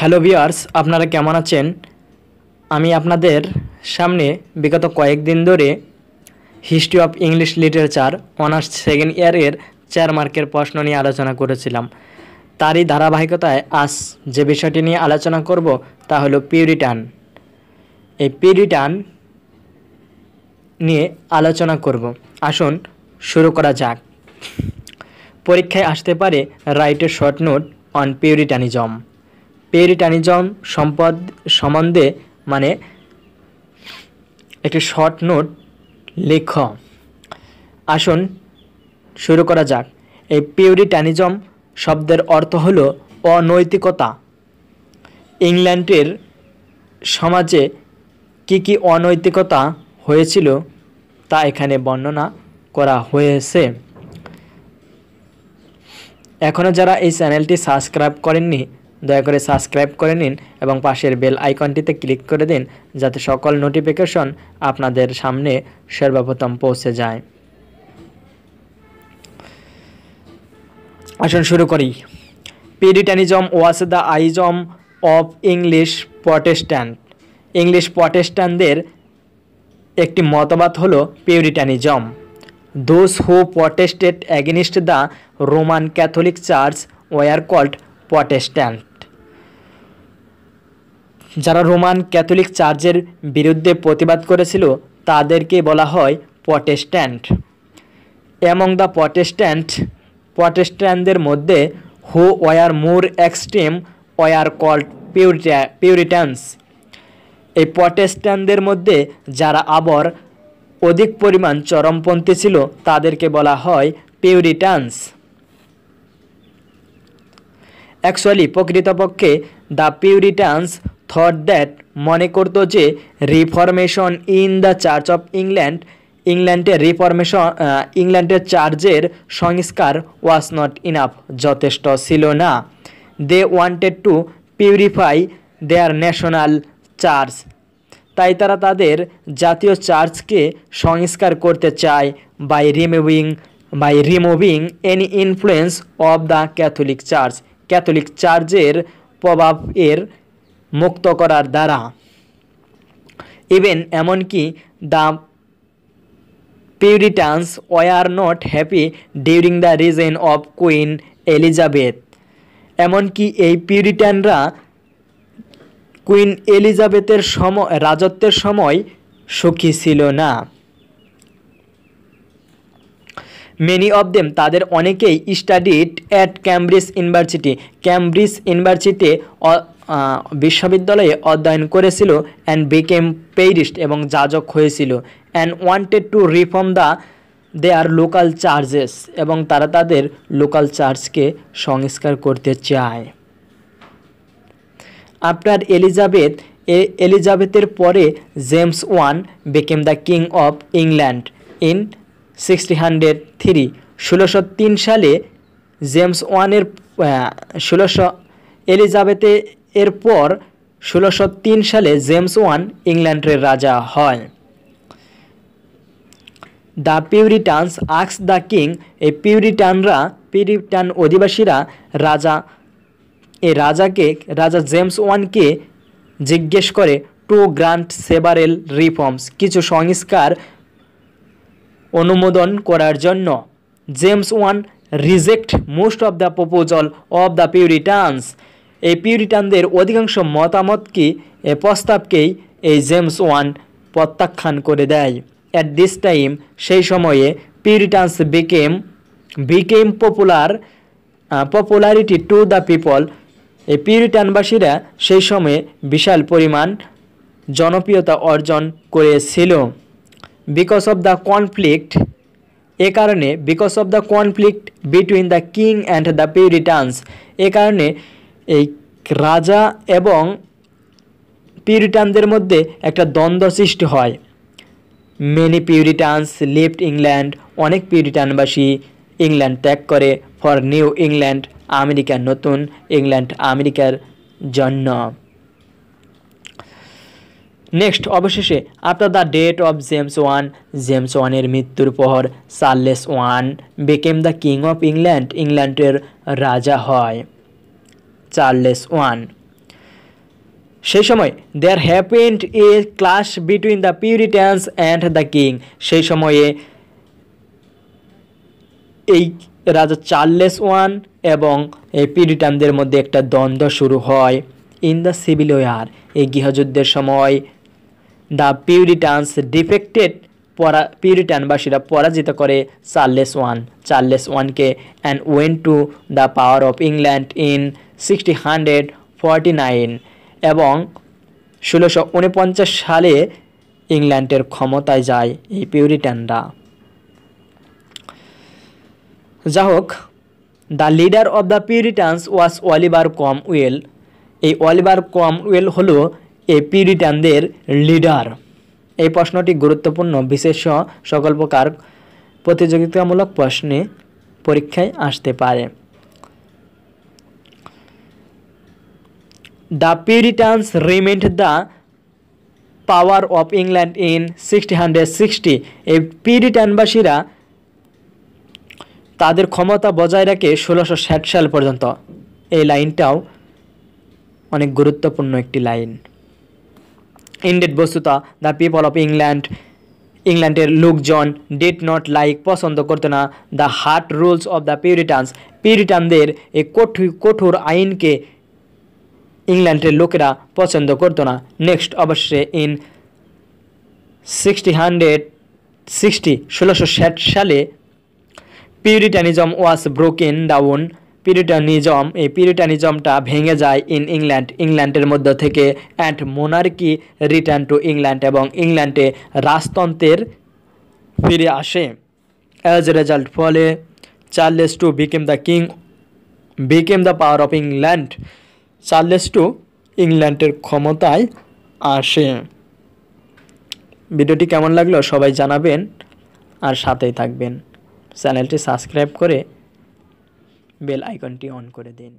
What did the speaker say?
hello বিয়ার্স আপনারা কেমন আছেন আমি আপনাদের সামনে বিগত কয়েকদিন ধরে history of English literature honours second ইয়ারের চার মার্কের প্রশ্ন নিয়ে আলোচনা করেছিলাম তারই ধারাবাহিকতায় আজ যে বিষয়টি নিয়ে আলোচনা করব তা হলো পিউরিটান এই পিউরিটান নিয়ে আলোচনা করব আসুন শুরু করা যাক পরীক্ষায় আসতে পারে রাইটের short note on puritanism puritanism সম্পদ সম্বন্ধে মানে একটি শর্ট নোট লেখ আসুন শুরু করা যাক এই পিউরিটানিজম শব্দের অর্থ হল অনৈতিকতা ইংল্যান্ডের সমাজে কি কি অনৈতিকতা হয়েছিল তা এখানে বর্ণনা করা হয়েছে এখনও যারা এই চ্যানেলটি সাবস্ক্রাইব করেননি দয়া করে সাবস্ক্রাইব করে নিন এবং পাশের বেল আইকনটিতে ক্লিক করে দিন যাতে সকল নোটিফিকেশন আপনাদের সামনে সর্বপ্রথম পৌঁছে যায় আসুন শুরু করি puritanism was the ism of English Protestant English প্রটেস্ট্যান্টদের একটি মতবাদ হলো puritanism those who protested against the Roman Catholic church were called Protestant যারা রোমান ক্যাথলিক চার্চের বিরুদ্ধে প্রতিবাদ করেছিল তাদেরকে বলা হয় প্রটেস্ট্যান্ট অ্যামং দ্য প্রটেস্ট্যান্ট প্রটেস্ট্যান্টদের মধ্যে who were more extreme were called puritan puritans এই প্রটেস্ট্যান্টদের মধ্যে যারা আবার অধিক পরিমাণ চরমপন্থী ছিল তাদেরকে বলা হয় পিউরিটান্স অ্যাকচুয়ালি প্রকৃতপক্ষে দ্য পিউরিটান্স থট দ্যাট মনে করতো যে reformation in the church of England ইংল্যান্ডের রিফরমেশন ইংল্যান্ডের চার্চের সংস্কার ওয়াজ নট ইনাফ যথেষ্ট ছিল না they wanted to purify their national church তাই তারা তাদের জাতীয় চার্চকে সংস্কার করতে চায় by removing by removing any influence of the Catholic church Catholic চার্চের প্রভাব এর মুক্ত করার দ্বারা ইভেন এমনকি the puritans were not happy during the reign of queen Elizabeth এমনকি এই পিউরিটানরা কুইন এলিজাবেথের সময় রাজত্বের সময় সুখী ছিল না মেনি অব দেম তাদের অনেকেই studied at Cambridge university Cambridge ইউনিভার্সিটিতে বিশ্ববিদ্যালয়ে অধ্যয়ন করেছিল অ্যান্ড বিকেম পেইরিস্ট এবং যাজক হয়েছিল and wanted to reform the they are local churches এবং তারা তাদের লোকাল চার্জকে সংস্কার করতে চায় আপনার এলিজাবেথ এলিজাবেথের পরে James one became the king of England in sixty hundred three ষোলোশো তিন সালে জেমস ওয়ানের ষোলোশো এলিজাবেথে এর পর ষোলোশো তিন সালে জেমস ওয়ান ইংল্যান্ডের রাজা হয় দ্য পিউরিটানস আক্স দ্য কিং এই পিউরিটানরা পিউরিটান অধিবাসীরা রাজা এ রাজাকে রাজা জেমস ওয়ানকে জিজ্ঞেস করে টু গ্রান্ট সেবারেল রিফর্মস কিছু সংস্কার অনুমোদন করার জন্য James one reject most of the proposal of the puritans এই পিউরিটানদের অধিকাংশ মতামতকে এ প্রস্তাবকেই এই জেমস ওয়ান প্রত্যাখ্যান করে দেয় অ্যাট দিস টাইম সেই সময়ে puritans became became popular popularity to the people এই পিউরিটানবাসীরা সেই সময়ে বিশাল পরিমাণ জনপ্রিয়তা অর্জন করেছিল বিকজ অফ দ্য কনফ্লিক্ট এ কারণে because of the conflict between the king and the puritans এ কারণে এই রাজা এবং পিউরিটানদের মধ্যে একটা দ্বন্দ্ব সৃষ্টি হয় মেনি পিউরিটানস লিফট ইংল্যান্ড অনেক পিউরিটানবাসী ইংল্যান্ড ত্যাগ করে ফর নিউ ইংল্যান্ড আমেরিকার নতুন ইংল্যান্ড আমেরিকার জন্য নেক্সট অবশেষে after the death of James one James ওয়ানের মৃত্যুর পর Charles one became the king of England ইংল্যান্ডের রাজা হয় চার্লেস ওয়ান সেই সময় there happened a clash between the puritans and the king সেই সময়ে এই রাজা চার্লেস ওয়ান এবং এই পিউরিটানদের মধ্যে একটা দ্বন্দ্ব শুরু হয় ইন দ্য সিভিল ওয়ার এই গৃহযুদ্ধের সময় দ্য পিউরিটানস ডিফেক্টেড পরা পিউরিটানবাসীরা পরাজিত করে চার্লেস ওয়ান চার্লেস ওয়ানকে and went to the power of England in sixty hundred forty nine এবং ষোলোশো উনপঞ্চাশ সালে ইংল্যান্ডের ক্ষমতায় যায় এই পিউরিটানরা যা হোক the leader of the puritans was Oliver well এই অলিভার ওয়েল হলো এপিরিটানদের লিডার এই প্রশ্নটি গুরুত্বপূর্ণ বিশেষ সকল্পকার প্রতিযোগিতামূলক প্রশ্নে পরীক্ষায় আসতে পারে the puritans remained the power of England in sixty hundred sixty এই পিউরিটানবাসীরা তাদের ক্ষমতা বজায় রাখে ষোলোশো ষাট সাল পর্যন্ত এই লাইনটাও অনেক গুরুত্বপূর্ণ একটি লাইন ইন্ডেড বস্তুতা দ্য পিপল অফ ইংল্যান্ড ইংল্যান্ডের লোকজন ডেড নট লাইক পছন্দ করতো না the hard rules of the puritans পিউরিটানদের এই কঠোর কঠোর আইনকে ইংল্যান্ডের লোকেরা পছন্দ করতো না নেক্সট অবশ্যই ইন সিক্সটি হান্ড্রেড সিক্সটি ষোলোশো ষাট সালে পিউরিটানিজম ওয়াজ ব্রোকেন ডাউন পিরিটানিজম এই পিরিটানিজমটা ভেঙে যায় ইন ইংল্যান্ড ইংল্যান্ডের মধ্য থেকে and monarchy return to England এবং ইংল্যান্ডে রাজতন্ত্রের ফিরে আসে অ্যাজ রেজাল্ট ফলে Charles two became the king became the power of England Charles two ইংল্যান্ডের ক্ষমতায় আসে ভিডিওটি কেমন লাগলো সবাই জানাবেন আর সাথেই থাকবেন চ্যানেলটি সাবস্ক্রাইব করে বেল আইকনটি অন করে দিন